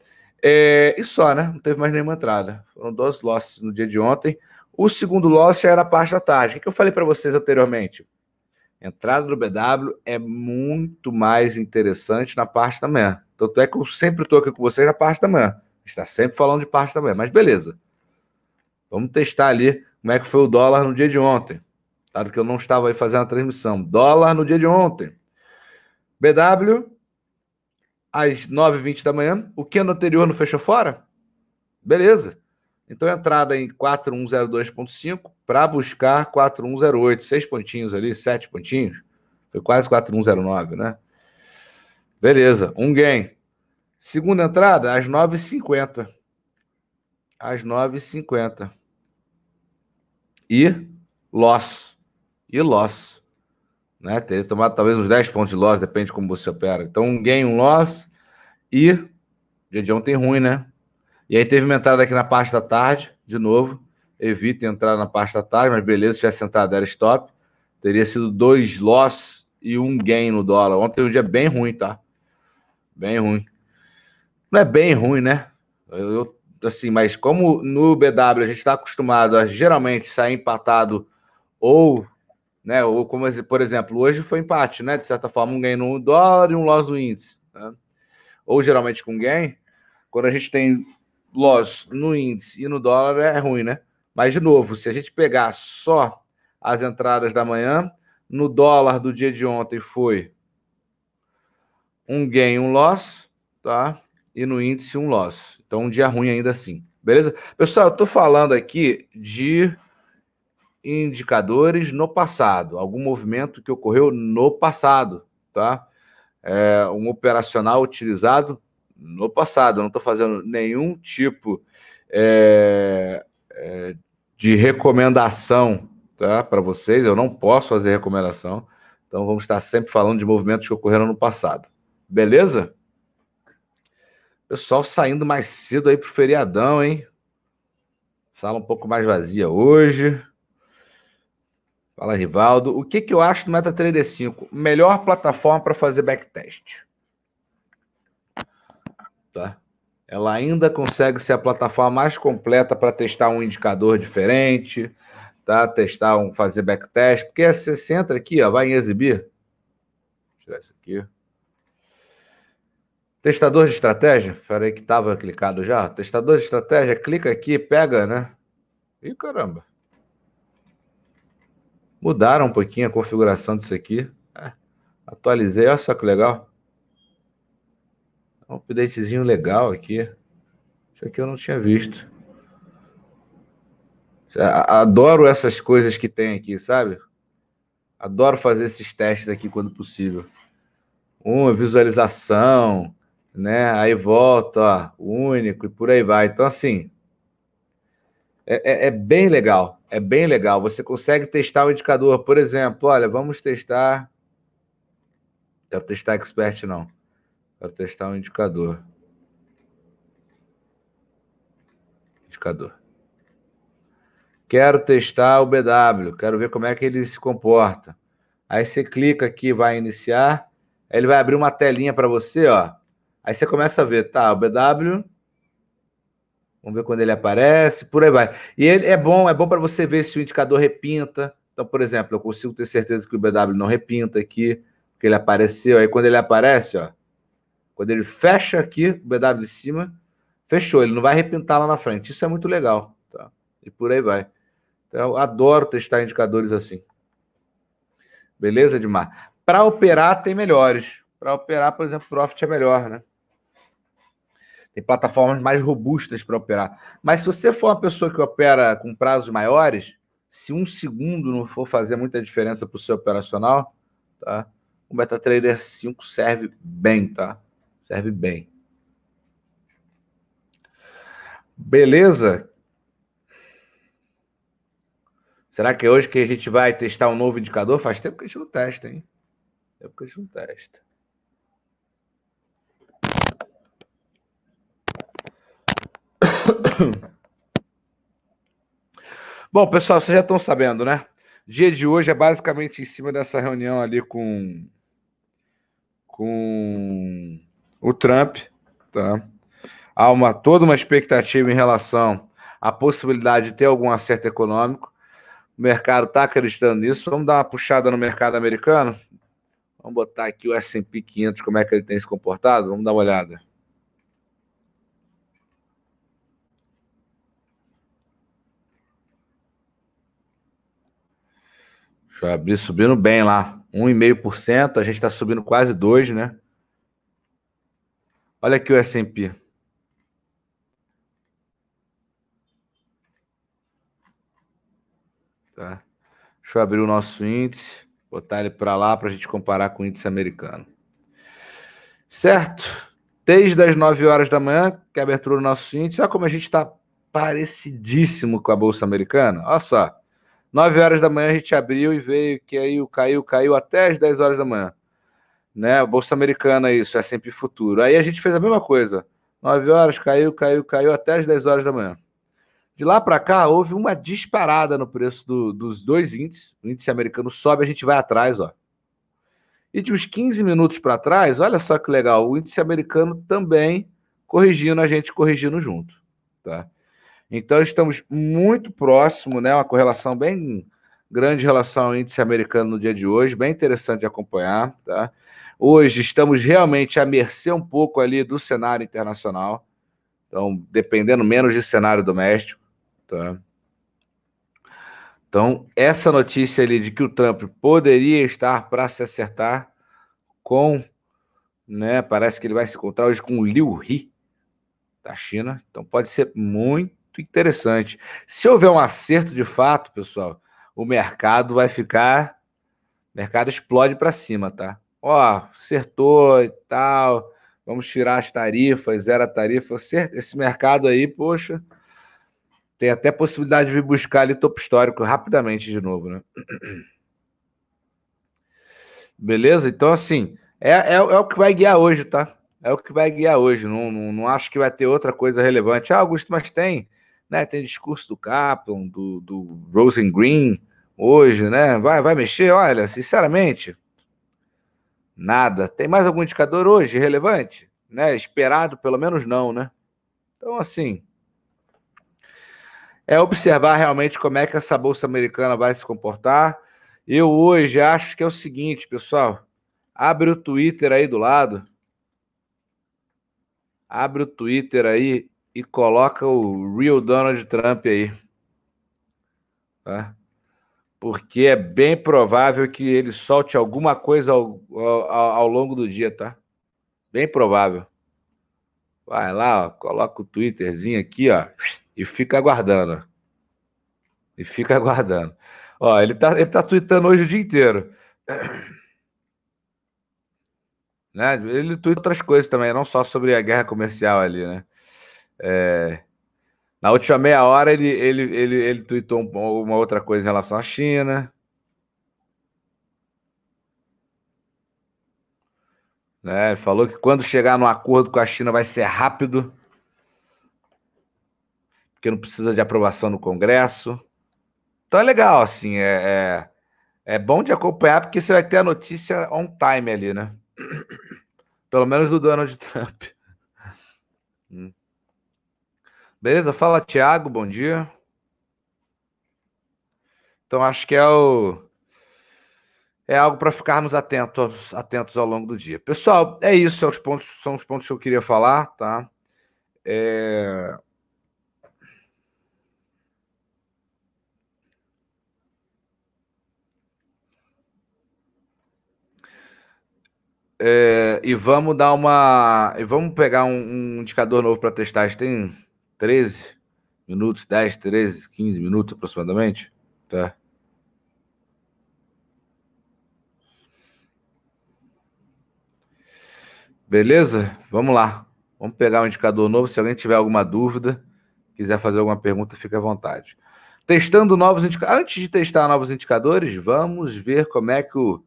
S2: É, e só, né? Não teve mais nenhuma entrada. Foram dois losses no dia de ontem. O segundo loss já era a parte da tarde. O que eu falei para vocês anteriormente? Entrada do BW é muito mais interessante na parte da manhã. Tanto é que eu sempre estou aqui com vocês na parte da manhã. Está sempre falando de parte da manhã, mas beleza. Vamos testar ali como é que foi o dólar no dia de ontem. Claro que eu não estava aí fazendo a transmissão. Dólar no dia de ontem. BW às 9h20 da manhã. O candle anterior não fechou fora? Beleza. Então, entrada em 4102.5 para buscar 4108. Seis pontinhos ali, sete pontinhos. Foi quase 4109, né? Beleza, um gain. Segunda entrada, às 9h50. Às 9h50. E loss. E loss né? Teria tomado talvez uns 10 pontos de loss, depende de como você opera. Então, um gain, um loss e dia de ontem ruim, né? E aí teve uma entrada aqui na parte da tarde, de novo. Evita entrar na parte da tarde, mas beleza, se tivesse entrado era stop. Teria sido dois loss e um gain no dólar. Ontem um dia bem ruim, tá? Bem ruim. Não é bem ruim, né? Eu, assim, mas como no BW a gente está acostumado a geralmente sair empatado ou né? Ou como por exemplo, hoje foi empate, né? De certa forma, um gain no dólar e um loss no índice. Né? Ou geralmente com gain, quando a gente tem loss no índice e no dólar é ruim, né? Mas de novo, se a gente pegar só as entradas da manhã, no dólar do dia de ontem foi um gain, um loss, tá? E no índice um loss. Então um dia ruim ainda assim. Beleza? Pessoal, eu tô falando aqui de indicadores no passado, algum movimento que ocorreu no passado, tá? É, um operacional utilizado no passado. Eu não estou fazendo nenhum tipo é, é, de recomendação tá? para vocês. Eu não posso fazer recomendação. Então vamos estar sempre falando de movimentos que ocorreram no passado. Beleza? Pessoal saindo mais cedo aí pro feriadão, hein? Sala um pouco mais vazia hoje. Fala, Rivaldo. O que, que eu acho do MetaTrader 5? Melhor plataforma para fazer backtest. Tá? Ela ainda consegue ser a plataforma mais completa para testar um indicador diferente, tá? Testar um, fazer backtest. Porque você entra aqui, ó, vai em exibir. Vou tirar isso aqui. Testador de estratégia. Peraí que estava clicado já. Testador de estratégia, clica aqui, pega, né? Ih, caramba. Mudaram um pouquinho a configuração disso aqui. É, atualizei, olha só que legal. Um updatezinho legal aqui. Isso aqui eu não tinha visto. Adoro essas coisas que tem aqui, sabe? Adoro fazer esses testes aqui quando possível. Uma visualização, né? Aí volta, ó, único e por aí vai. Então, assim, é, é, é bem legal. É bem legal. Você consegue testar o indicador, por exemplo, olha, vamos testar. Quero testar expert, não. Quero testar um indicador. Indicador. Quero testar o BW, quero ver como é que ele se comporta. Aí você clica aqui, vai iniciar. ele vai abrir uma telinha para você, ó. Aí você começa a ver, tá, o BW Vamos ver quando ele aparece, por aí vai. E ele é bom, é bom para você ver se o indicador repinta. Então, por exemplo, eu consigo ter certeza que o BW não repinta aqui, porque ele apareceu. Aí quando ele aparece, ó, quando ele fecha aqui, o BW de cima, fechou, ele não vai repintar lá na frente. Isso é muito legal, tá? E por aí vai. Então, eu adoro testar indicadores assim. Beleza, Edmar? Para operar, tem melhores. Para operar, por exemplo, o Profit é melhor, né? tem plataformas mais robustas para operar. Mas se você for uma pessoa que opera com prazos maiores, se um segundo não for fazer muita diferença para o seu operacional, tá? O MetaTrader 5 serve bem, tá? Serve bem. Beleza? Será que é hoje que a gente vai testar um novo indicador? Faz tempo que a gente não testa, hein? Tempo que a gente não testa. Bom, pessoal, vocês já estão sabendo, né? Dia de hoje é basicamente em cima dessa reunião ali com com o Trump, tá? Há uma toda uma expectativa em relação à possibilidade de ter algum acerto econômico. O mercado está acreditando nisso. Vamos dar uma puxada no mercado americano. Vamos botar aqui o S&P 500, como é que ele tem se comportado? Vamos dar uma olhada. Fabrício subindo bem lá, 1,5%. A gente está subindo quase 2, né? Olha aqui o S&P. Tá. Deixa eu abrir o nosso índice, botar ele para lá para a gente comparar com o índice americano. Certo? Desde as 9 horas da manhã, que é a abertura do nosso índice, olha como a gente está parecidíssimo com a Bolsa Americana. Olha só. 9 horas da manhã a gente abriu e veio que aí o caiu, caiu até as 10 horas da manhã. Né? Bolsa Americana, isso, é sempre futuro. Aí a gente fez a mesma coisa. 9 horas, caiu, caiu, caiu até as 10 horas da manhã. De lá para cá, houve uma disparada no preço do, dos dois índices. O índice americano sobe, a gente vai atrás, ó. E de uns 15 minutos para trás, olha só que legal, o índice americano também corrigindo a gente, corrigindo junto, tá? Então estamos muito próximo, né? Uma correlação bem grande relação ao índice americano no dia de hoje, bem interessante de acompanhar, tá? Hoje estamos realmente à mercê um pouco ali do cenário internacional, então dependendo menos de cenário doméstico, tá? Então, essa notícia ali de que o Trump poderia estar para se acertar com, né, parece que ele vai se encontrar hoje com o Liu He da China, então pode ser muito interessante. Se houver um acerto de fato, pessoal, o mercado vai ficar. O mercado explode para cima, tá? Ó, acertou e tal. Vamos tirar as tarifas, zero a tarifa. Esse mercado aí, poxa, tem até possibilidade de vir buscar ali topo histórico rapidamente de novo, né? Beleza? Então, assim, é, é, é, o que vai guiar hoje, tá? É o que vai guiar hoje. Não, não, não acho que vai ter outra coisa relevante. Ah, Augusto, mas tem né? Tem discurso do Kaplan, do, do Rosen Green hoje, né? Vai, vai mexer, olha, sinceramente, nada. Tem mais algum indicador hoje relevante? Né? Esperado, pelo menos não, né? Então, assim, é observar realmente como é que essa bolsa americana vai se comportar. Eu hoje acho que é o seguinte, pessoal, abre o Twitter aí do lado. Abre o Twitter aí e coloca o real Donald Trump aí. Tá? Porque é bem provável que ele solte alguma coisa ao, ao, ao longo do dia, tá? Bem provável. Vai lá, ó, coloca o Twitterzinho aqui, ó, e fica aguardando. E fica aguardando. Ó, ele tá, ele tá tweetando hoje o dia inteiro. Né? Ele tuita outras coisas também, não só sobre a guerra comercial ali, né? É, na última meia hora, ele, ele, ele, ele tweetou uma outra coisa em relação à China. Né? Falou que quando chegar no acordo com a China vai ser rápido, porque não precisa de aprovação no Congresso. Então é legal, assim, é, é, é bom de acompanhar, porque você vai ter a notícia on time ali, né? Pelo menos do Donald Trump. Beleza? Fala, Thiago, bom dia. Então, acho que é o. É algo para ficarmos atentos, atentos ao longo do dia. Pessoal, é isso. São é os pontos, são os pontos que eu queria falar, tá? É... É, e vamos dar uma. E vamos pegar um, um indicador novo para testar. A gente tem 13 minutos, 10, 13, 15 minutos aproximadamente, tá? Beleza? Vamos lá. Vamos pegar um indicador novo. Se alguém tiver alguma dúvida, quiser fazer alguma pergunta, fique à vontade. Testando novos indicadores. Antes de testar novos indicadores, vamos ver como é que o...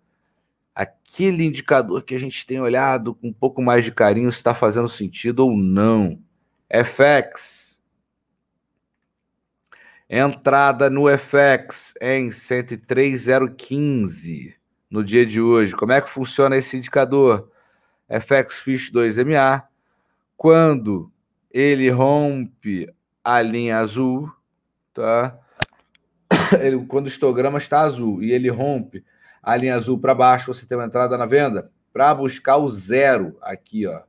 S2: aquele indicador que a gente tem olhado com um pouco mais de carinho está fazendo sentido ou não. FX. Entrada no FX em 103,015 no dia de hoje. Como é que funciona esse indicador? FX Fish 2MA. Quando ele rompe a linha azul, tá? Ele, quando o histograma está azul e ele rompe a linha azul para baixo, você tem uma entrada na venda para buscar o zero aqui, ó.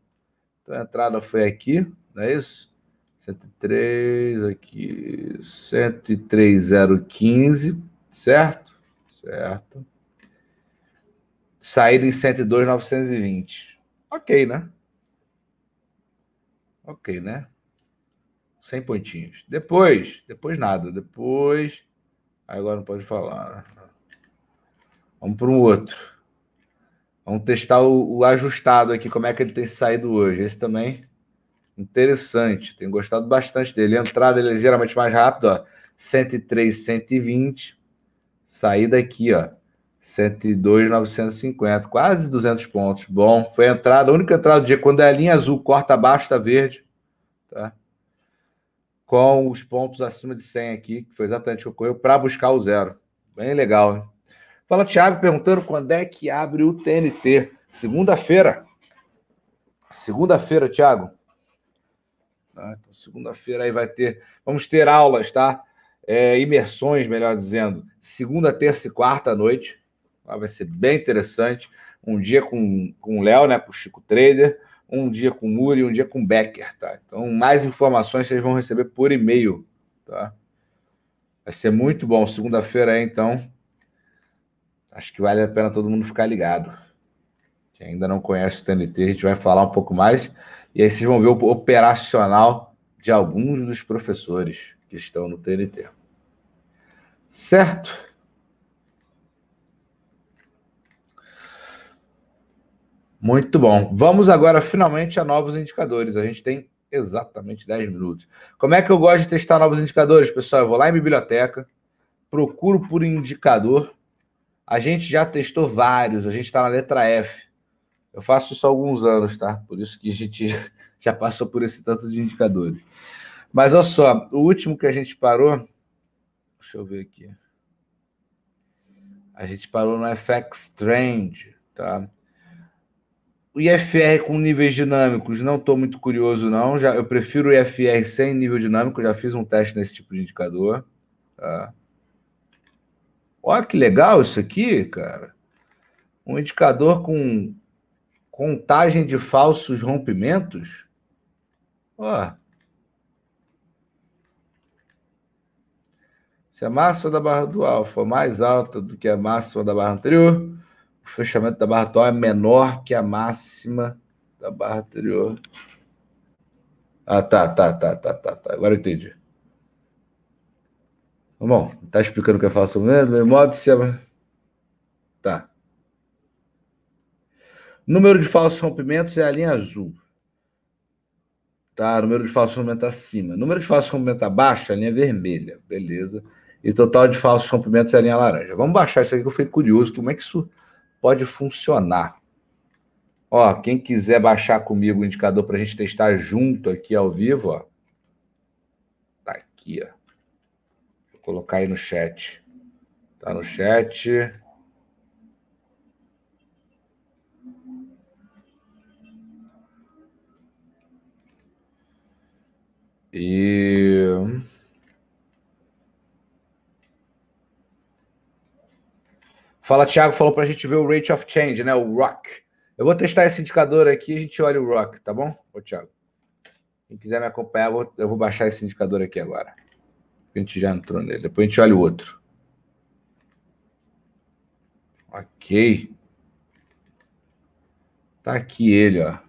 S2: Então a entrada foi aqui, não é isso? 103 aqui, 103015, certo? Certo. Saída em 102920. OK, né? OK, né? 100 pontinhos. Depois, depois nada, depois agora não pode falar. Vamos para um outro. Vamos testar o, o ajustado aqui, como é que ele tem saído hoje. Esse também Interessante, tenho gostado bastante dele. entrada ele é ligeiramente mais rápida, ó. 103, 120. Saída aqui, ó. 102, 950. Quase 200 pontos. Bom, foi a entrada, a única entrada do dia. Quando é a linha azul, corta abaixo da verde, tá? Com os pontos acima de 100 aqui, que foi exatamente o que ocorreu, para buscar o zero. Bem legal, hein? Fala, Thiago, perguntando quando é que abre o TNT. Segunda-feira. Segunda-feira, Thiago. Tá? Então, segunda-feira aí vai ter, vamos ter aulas, tá? É, imersões, melhor dizendo, segunda, terça e quarta à noite. Tá? Vai ser bem interessante. Um dia com, com o Léo, né? Com o Chico Trader, um dia com o Muri, um dia com o Becker, tá? Então, mais informações vocês vão receber por e-mail, tá? Vai ser muito bom. Segunda-feira aí, então. Acho que vale a pena todo mundo ficar ligado. Se ainda não conhece o TNT, a gente vai falar um pouco mais. E aí vocês vão ver o operacional de alguns dos professores que estão no TNT. Certo? Muito bom. Vamos agora finalmente a novos indicadores. A gente tem exatamente 10 minutos. Como é que eu gosto de testar novos indicadores, pessoal? Eu vou lá em biblioteca, procuro por indicador. A gente já testou vários, a gente está na letra F. Eu faço isso há alguns anos, tá? Por isso que a gente já passou por esse tanto de indicadores. Mas olha só, o último que a gente parou, deixa eu ver aqui. A gente parou no FX Trend, tá? O IFR com níveis dinâmicos, não estou muito curioso, não. Já, eu prefiro o IFR sem nível dinâmico, já fiz um teste nesse tipo de indicador. Tá? Olha que legal isso aqui, cara. Um indicador com Contagem de falsos rompimentos? Ó. Se a máxima da barra do alfa for mais alta do que a máxima da barra anterior, o fechamento da barra atual é menor que a máxima da barra anterior. Ah, tá, tá, tá, tá, tá, tá. Agora eu entendi. Bom, tá explicando o que eu é falso. sobre mesmo modo se é a... Tá. Número de falsos rompimentos é a linha azul. Tá? Número de falsos rompimentos acima. Número de falsos rompimentos abaixo é a linha vermelha. Beleza. E total de falsos rompimentos é a linha laranja. Vamos baixar isso aqui que eu fiquei curioso. Como é que isso pode funcionar? Ó, quem quiser baixar comigo o indicador para a gente testar junto aqui ao vivo, ó. Tá aqui, ó. Vou colocar aí no chat. Tá no chat. E. Fala, Thiago, falou para a gente ver o rate of change, né? O rock. Eu vou testar esse indicador aqui e a gente olha o rock, tá bom, Ô, Thiago? Quem quiser me acompanhar, eu vou baixar esse indicador aqui agora. A gente já entrou nele. Depois a gente olha o outro. Ok. Tá aqui ele, ó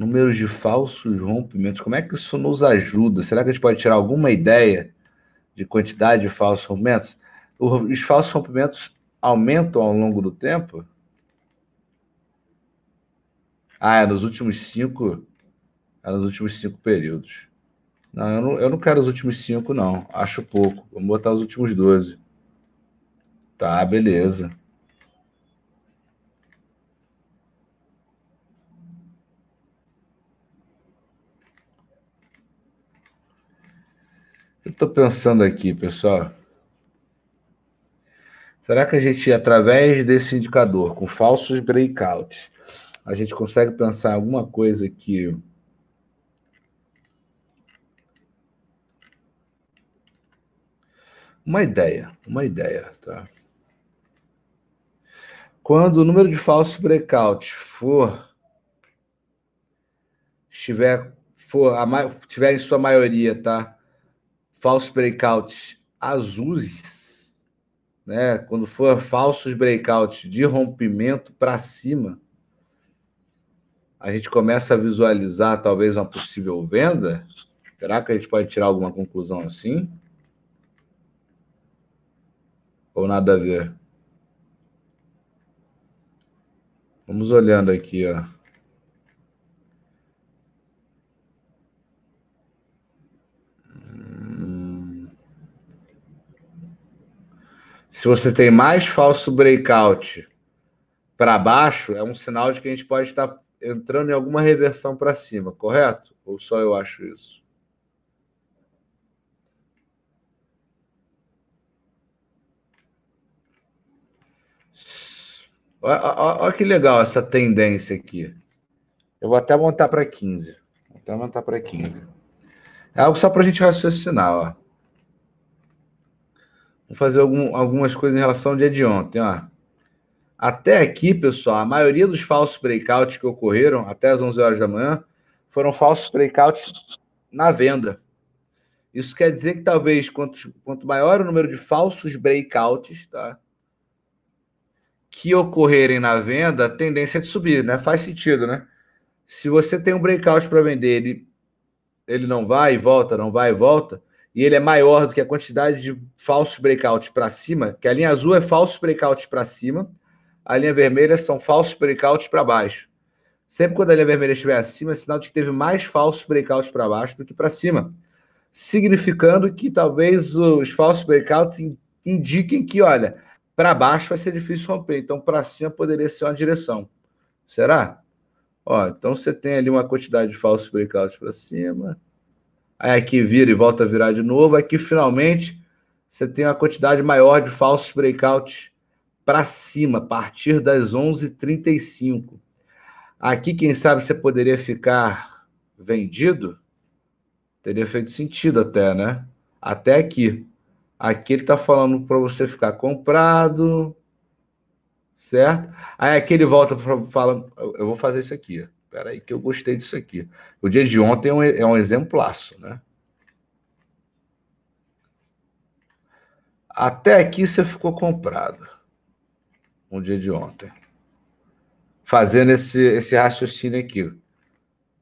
S2: números de falsos rompimentos. Como é que isso nos ajuda? Será que a gente pode tirar alguma ideia de quantidade de falsos rompimentos? Os falsos rompimentos aumentam ao longo do tempo? Ah, é nos últimos cinco. É nos últimos cinco períodos. Não eu, não, eu não quero os últimos cinco, não. Acho pouco. Vamos botar os últimos doze. Tá, beleza. Estou pensando aqui, pessoal. Será que a gente, através desse indicador, com falsos breakouts, a gente consegue pensar alguma coisa que. Uma ideia, uma ideia, tá? Quando o número de falsos breakouts for. estiver, for, a, tiver em sua maioria, tá? falsos breakouts azuis, né? Quando for falsos breakouts de rompimento para cima, a gente começa a visualizar talvez uma possível venda. Será que a gente pode tirar alguma conclusão assim? Ou nada a ver? Vamos olhando aqui, ó. Se você tem mais falso breakout para baixo, é um sinal de que a gente pode estar entrando em alguma reversão para cima, correto? Ou só eu acho isso? Olha que legal essa tendência aqui. Eu vou até montar para 15. Vou até montar para 15. É algo só para a gente raciocinar, ó. Vou fazer algum, algumas coisas em relação ao dia de ontem. Ó. Até aqui, pessoal, a maioria dos falsos breakouts que ocorreram até as 11 horas da manhã foram falsos breakouts na venda. Isso quer dizer que talvez quanto, quanto maior o número de falsos breakouts tá, que ocorrerem na venda, a tendência é de subir, né? Faz sentido, né? Se você tem um breakout para vender, ele, ele não vai e volta, não vai e volta, e ele é maior do que a quantidade de falsos breakouts para cima, que a linha azul é falsos breakouts para cima, a linha vermelha são falsos breakouts para baixo. Sempre quando a linha vermelha estiver acima, é sinal de que teve mais falsos breakouts para baixo do que para cima, significando que talvez os falsos breakouts indiquem que, olha, para baixo vai ser difícil romper, então para cima poderia ser uma direção. Será? Ó, então você tem ali uma quantidade de falsos breakouts para cima, aí aqui vira e volta a virar de novo. Aqui finalmente você tem uma quantidade maior de falsos breakouts para cima, a partir das 11h35. Aqui, quem sabe, você poderia ficar vendido? Teria feito sentido até, né? Até aqui. Aqui ele está falando para você ficar comprado, certo? Aí aqui ele volta para falar, eu vou fazer isso aqui peraí que eu gostei disso aqui. O dia de ontem é um, é um exemplaço, né? Até aqui você ficou comprado. Um dia de ontem. Fazendo esse, esse raciocínio aqui.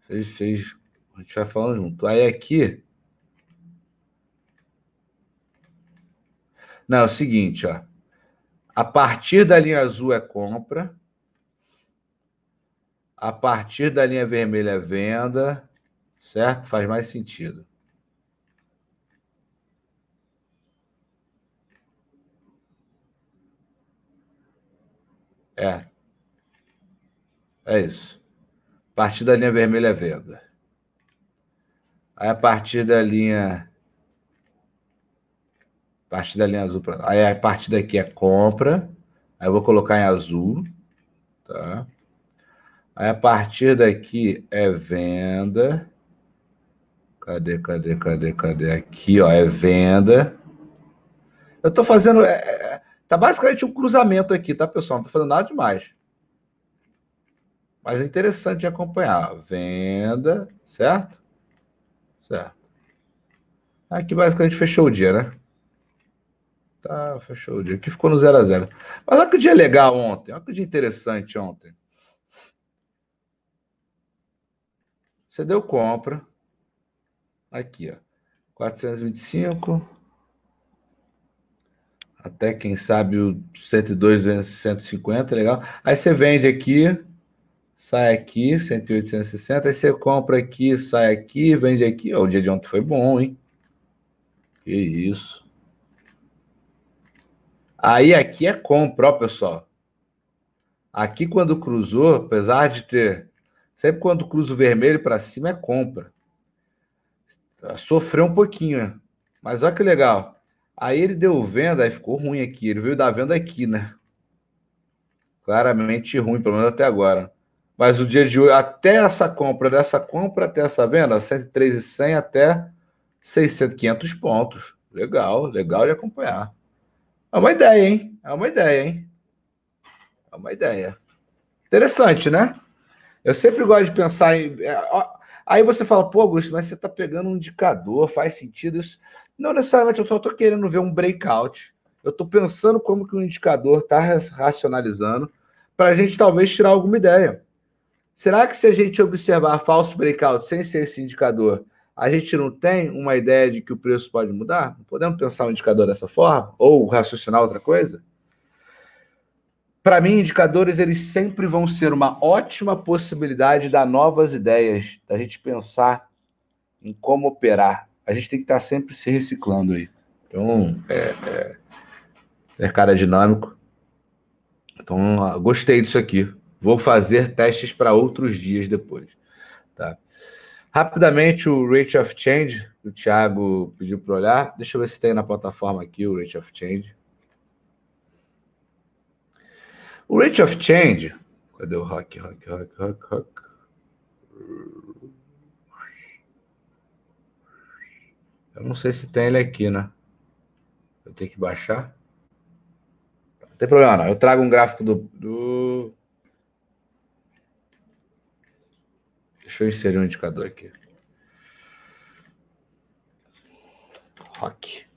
S2: Fez, fez, a gente vai falando junto. Aí aqui. Não, é o seguinte, ó. A partir da linha azul é compra. A partir da linha vermelha, venda, certo? Faz mais sentido. É. É isso. A partir da linha vermelha, venda. Aí a partir da linha. A partir da linha azul. Aí a partir daqui é compra. Aí eu vou colocar em azul. Tá? Aí a partir daqui é venda. Cadê, cadê, cadê, cadê? Aqui, ó, é venda. Eu tô fazendo. É, é, é, tá basicamente um cruzamento aqui, tá, pessoal? Não tô fazendo nada demais. Mas é interessante de acompanhar. Venda, certo? Certo. Aqui basicamente fechou o dia, né? Tá, fechou o dia. Aqui ficou no 0 a 0 Mas olha que dia legal ontem. Olha que dia interessante ontem. Você deu compra. Aqui, ó. 425. Até, quem sabe, o 102, 150, legal. Aí você vende aqui, sai aqui, 108, 160. Aí você compra aqui, sai aqui, vende aqui. Ó, o dia de ontem foi bom, hein? Que isso. Aí aqui é compra, ó, pessoal. Aqui quando cruzou, apesar de ter Sempre quando cruza o vermelho para cima é compra. Sofreu um pouquinho, né? Mas olha que legal. Aí ele deu venda, aí ficou ruim aqui. Ele veio dar venda aqui, né? Claramente ruim, pelo menos até agora. Mas o dia de hoje, até essa compra, dessa compra até essa venda, 103,100 até 600, 500 pontos. Legal, legal de acompanhar. É uma ideia, hein? É uma ideia, hein? É uma ideia. Interessante, né? Eu sempre gosto de pensar em. É, aí você fala, pô, Augusto, mas você está pegando um indicador, faz sentido isso. Não necessariamente, eu só estou querendo ver um breakout. Eu estou pensando como que o indicador está racionalizando para a gente talvez tirar alguma ideia. Será que se a gente observar falso breakout sem ser esse indicador, a gente não tem uma ideia de que o preço pode mudar? podemos pensar o um indicador dessa forma? Ou raciocinar outra coisa? Para mim, indicadores eles sempre vão ser uma ótima possibilidade da novas ideias, da gente pensar em como operar. A gente tem que estar tá sempre se reciclando aí. Então, é, é mercado é dinâmico. Então, ah, gostei disso aqui. Vou fazer testes para outros dias depois. Tá. Rapidamente, o Rate of Change, o Thiago pediu para olhar. Deixa eu ver se tem na plataforma aqui o Rate of Change. O rate of change. Cadê o hack, hack, hack, hack, hack? Eu não sei se tem ele aqui, né? Eu tenho que baixar. Não tem problema, não. Eu trago um gráfico do. do... Deixa eu inserir um indicador aqui. Rock.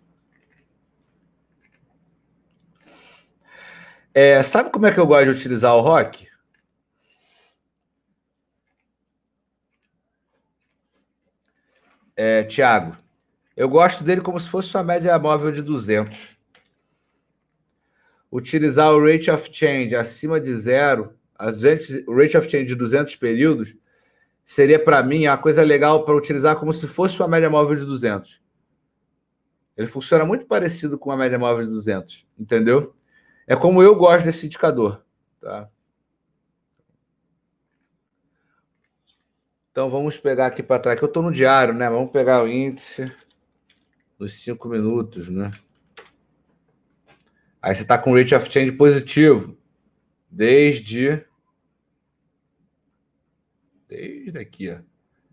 S2: É, sabe como é que eu gosto de utilizar o rock? É, Tiago, eu gosto dele como se fosse uma média móvel de 200. Utilizar o rate of change acima de zero, a 200, o rate of change de 200 períodos, seria para mim a coisa legal para utilizar como se fosse uma média móvel de 200. Ele funciona muito parecido com a média móvel de 200, entendeu? É como eu gosto desse indicador, tá? Então vamos pegar aqui para trás, que eu estou no diário, né? Vamos pegar o índice nos cinco minutos, né? Aí você está com rate of change positivo desde desde aqui. Ó.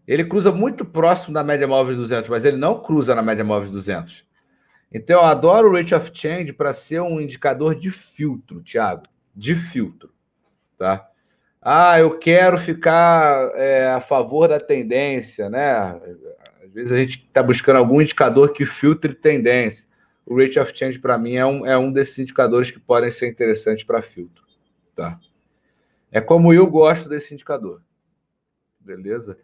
S2: Ele cruza muito próximo da média móvel de 200, mas ele não cruza na média móvel de 200. Então, eu adoro o rate of change para ser um indicador de filtro, Thiago, de filtro, tá? Ah, eu quero ficar é, a favor da tendência, né? Às vezes a gente está buscando algum indicador que filtre tendência. O rate of change, para mim, é um, é um desses indicadores que podem ser interessantes para filtro, tá? É como eu gosto desse indicador, beleza?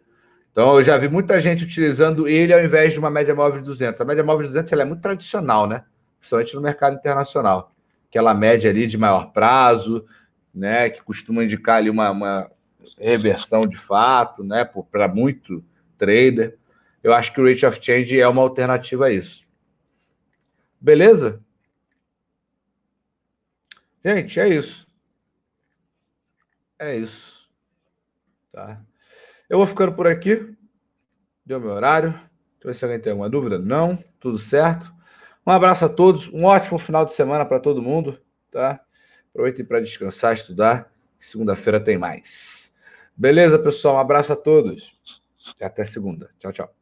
S2: Então, eu já vi muita gente utilizando ele ao invés de uma média móvel de 200. A média móvel de 200 ela é muito tradicional, né? Principalmente no mercado internacional. Aquela média ali de maior prazo, né? Que costuma indicar ali uma, uma reversão de fato, né? Para muito trader. Eu acho que o rate of change é uma alternativa a isso. Beleza? Gente, é isso. É isso. Tá? Eu vou ficando por aqui. Deu meu horário. Deixa eu ver se alguém tem alguma dúvida. Não, tudo certo. Um abraço a todos, um ótimo final de semana para todo mundo, tá? Aproveitem para descansar, estudar. Segunda-feira tem mais. Beleza, pessoal? Um abraço a todos. Até segunda. Tchau, tchau.